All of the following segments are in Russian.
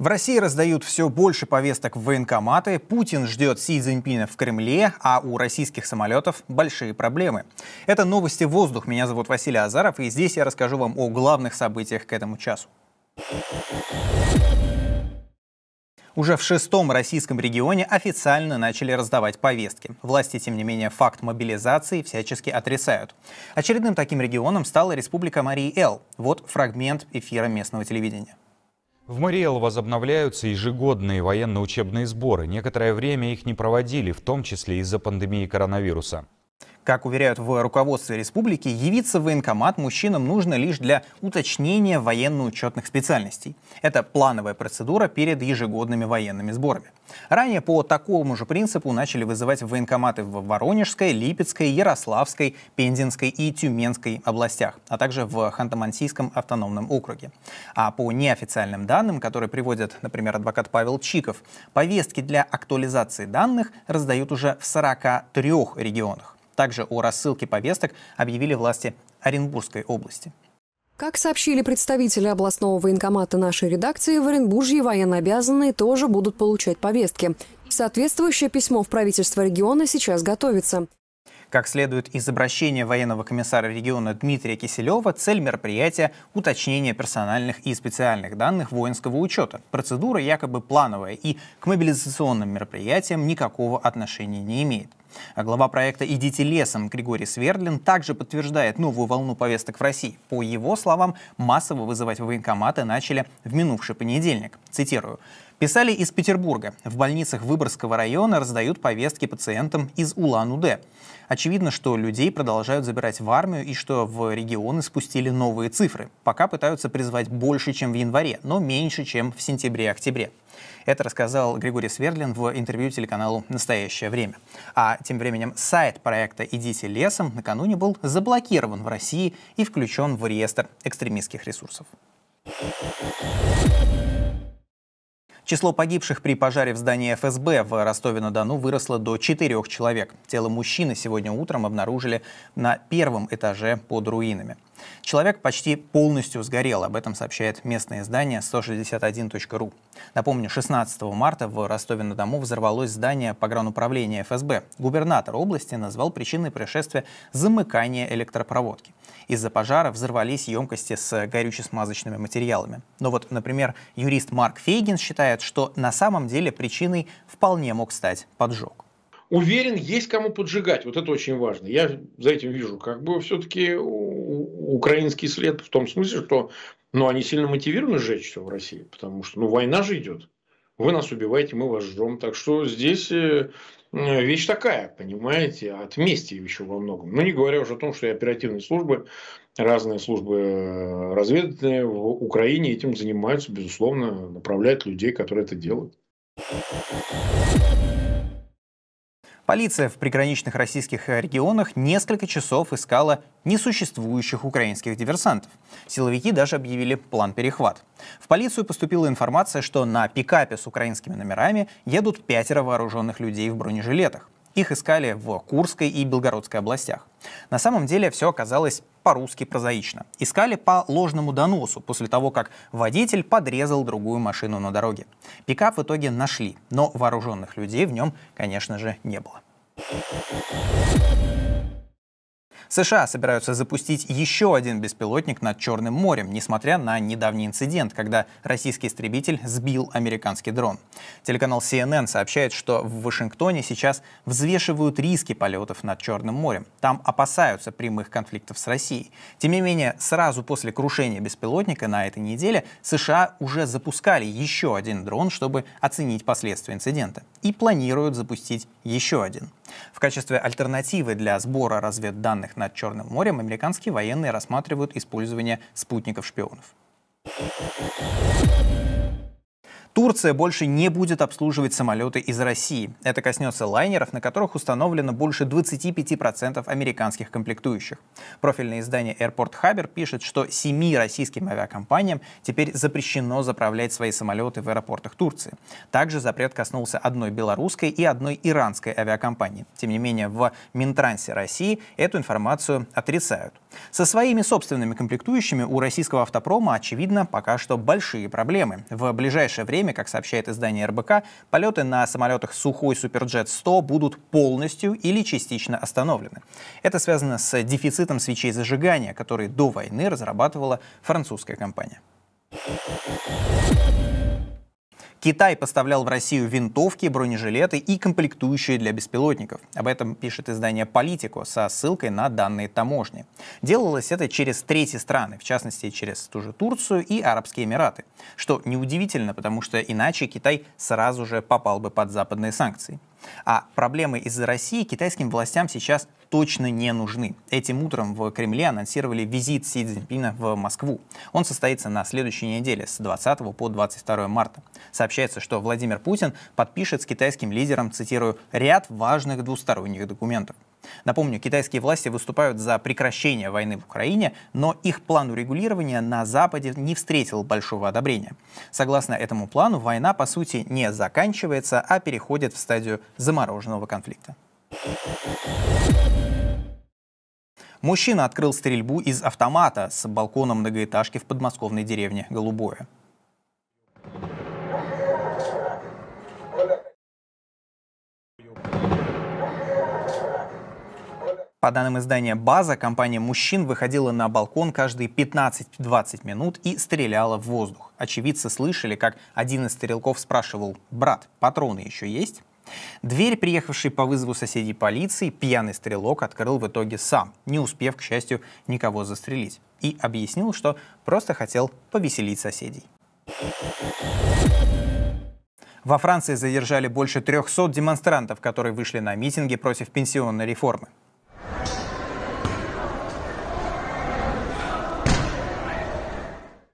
В России раздают все больше повесток в военкоматы, Путин ждет Си Цзиньпина в Кремле, а у российских самолетов большие проблемы. Это «Новости воздух». Меня зовут Василий Азаров, и здесь я расскажу вам о главных событиях к этому часу. Уже в шестом российском регионе официально начали раздавать повестки. Власти, тем не менее, факт мобилизации всячески отрицают. Очередным таким регионом стала Республика Марии Эл. Вот фрагмент эфира местного телевидения. В Мариэл возобновляются ежегодные военно-учебные сборы. Некоторое время их не проводили, в том числе из-за пандемии коронавируса. Как уверяют в руководстве республики, явиться в военкомат мужчинам нужно лишь для уточнения военно-учетных специальностей. Это плановая процедура перед ежегодными военными сборами. Ранее по такому же принципу начали вызывать военкоматы в Воронежской, Липецкой, Ярославской, Пензенской и Тюменской областях, а также в Ханты-Мансийском автономном округе. А по неофициальным данным, которые приводят, например, адвокат Павел Чиков, повестки для актуализации данных раздают уже в 43 регионах. Также о рассылке повесток объявили власти Оренбургской области. Как сообщили представители областного военкомата нашей редакции, в Оренбурге военнообязанные тоже будут получать повестки. Соответствующее письмо в правительство региона сейчас готовится. Как следует из обращения военного комиссара региона Дмитрия Киселева, цель мероприятия – уточнение персональных и специальных данных воинского учета. Процедура якобы плановая и к мобилизационным мероприятиям никакого отношения не имеет. А глава проекта «Идите лесом» Григорий Свердлин также подтверждает новую волну повесток в России. По его словам, массово вызывать в военкоматы начали в минувший понедельник. Цитирую. Писали из Петербурга. В больницах Выборгского района раздают повестки пациентам из Улан-Удэ. Очевидно, что людей продолжают забирать в армию и что в регионы спустили новые цифры. Пока пытаются призвать больше, чем в январе, но меньше, чем в сентябре-октябре. Это рассказал Григорий Свердлин в интервью телеканалу «Настоящее время». А тем временем сайт проекта «Идите лесом» накануне был заблокирован в России и включен в реестр экстремистских ресурсов. Число погибших при пожаре в здании ФСБ в Ростове-на-Дону выросло до четырех человек. Тело мужчины сегодня утром обнаружили на первом этаже под руинами. Человек почти полностью сгорел, об этом сообщает местное издание 161.ru. Напомню, 16 марта в Ростове-на-Дому взорвалось здание погрануправления ФСБ. Губернатор области назвал причиной происшествия замыкание электропроводки. Из-за пожара взорвались емкости с горюче-смазочными материалами. Но вот, например, юрист Марк Фейгин считает, что на самом деле причиной вполне мог стать поджог. Уверен, есть кому поджигать. Вот это очень важно. Я за этим вижу, как бы все-таки украинский след в том смысле, что ну, они сильно мотивированы сжечь все в России, потому что ну, война же идет. Вы нас убиваете, мы вас ждем. Так что здесь э, э, вещь такая, понимаете, от мести еще во многом. Ну, не говоря уже о том, что и оперативные службы, разные службы э, разведывательные в Украине этим занимаются, безусловно, направляют людей, которые это делают. Полиция в приграничных российских э, регионах несколько часов искала несуществующих украинских диверсантов. Силовики даже объявили план перехват. В полицию поступила информация, что на пикапе с украинскими номерами едут пятеро вооруженных людей в бронежилетах. Их искали в Курской и Белгородской областях. На самом деле все оказалось по-русски прозаично. Искали по ложному доносу после того, как водитель подрезал другую машину на дороге. Пикап в итоге нашли, но вооруженных людей в нем, конечно же, не было. США собираются запустить еще один беспилотник над Черным морем, несмотря на недавний инцидент, когда российский истребитель сбил американский дрон. Телеканал CNN сообщает, что в Вашингтоне сейчас взвешивают риски полетов над Черным морем. Там опасаются прямых конфликтов с Россией. Тем не менее, сразу после крушения беспилотника на этой неделе США уже запускали еще один дрон, чтобы оценить последствия инцидента. И планируют запустить еще один. В качестве альтернативы для сбора разведданных над Черным морем американские военные рассматривают использование спутников-шпионов. Турция больше не будет обслуживать самолеты из России. Это коснется лайнеров, на которых установлено больше 25% американских комплектующих. Профильное издание Airport Haber пишет, что семи российским авиакомпаниям теперь запрещено заправлять свои самолеты в аэропортах Турции. Также запрет коснулся одной белорусской и одной иранской авиакомпании. Тем не менее, в Минтрансе России эту информацию отрицают. Со своими собственными комплектующими у российского автопрома, очевидно, пока что большие проблемы. В ближайшее время время, как сообщает издание РБК, полеты на самолетах «Сухой Суперджет-100» будут полностью или частично остановлены. Это связано с дефицитом свечей зажигания, которые до войны разрабатывала французская компания. Китай поставлял в Россию винтовки, бронежилеты и комплектующие для беспилотников. Об этом пишет издание «Политику» со ссылкой на данные таможни. Делалось это через третьи страны, в частности через ту же Турцию и Арабские Эмираты. Что неудивительно, потому что иначе Китай сразу же попал бы под западные санкции. А проблемы из-за России китайским властям сейчас точно не нужны. Этим утром в Кремле анонсировали визит Си Цзиньпина в Москву. Он состоится на следующей неделе с 20 по 22 марта. Сообщается, что Владимир Путин подпишет с китайским лидером, цитирую, «ряд важных двусторонних документов». Напомню, китайские власти выступают за прекращение войны в Украине, но их план урегулирования на Западе не встретил большого одобрения. Согласно этому плану, война, по сути, не заканчивается, а переходит в стадию замороженного конфликта. Мужчина открыл стрельбу из автомата с балкона многоэтажки в подмосковной деревне Голубое. По данным издания «База», компания мужчин выходила на балкон каждые 15-20 минут и стреляла в воздух. Очевидцы слышали, как один из стрелков спрашивал «Брат, патроны еще есть?». Дверь, приехавший по вызову соседей полиции, пьяный стрелок открыл в итоге сам, не успев, к счастью, никого застрелить. И объяснил, что просто хотел повеселить соседей. Во Франции задержали больше 300 демонстрантов, которые вышли на митинги против пенсионной реформы.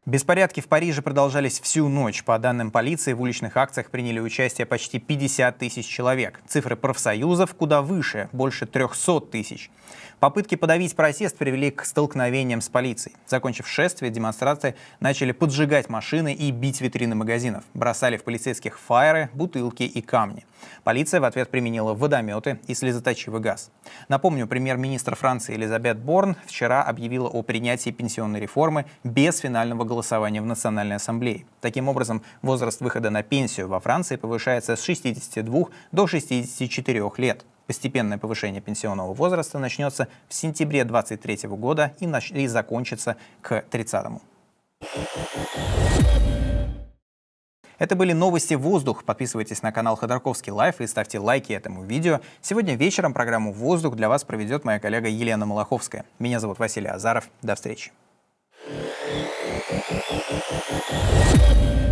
Беспорядки в Париже продолжались всю ночь. По данным полиции, в уличных акциях приняли участие почти 50 тысяч человек. Цифры профсоюзов куда выше, больше 300 тысяч. Попытки подавить протест привели к столкновениям с полицией. Закончив шествие, демонстрации начали поджигать машины и бить витрины магазинов. Бросали в полицейских фаеры, бутылки и камни. Полиция в ответ применила водометы и слезоточивый газ. Напомню, премьер-министр Франции Элизабет Борн вчера объявила о принятии пенсионной реформы без финального голосования в Национальной Ассамблее. Таким образом, возраст выхода на пенсию во Франции повышается с 62 до 64 лет. Постепенное повышение пенсионного возраста начнется в сентябре 2023 года и, нач... и закончится к 30-му. Это были новости «Воздух». Подписывайтесь на канал Ходорковский Лайф и ставьте лайки этому видео. Сегодня вечером программу «Воздух» для вас проведет моя коллега Елена Малаховская. Меня зовут Василий Азаров. До встречи. Thank you.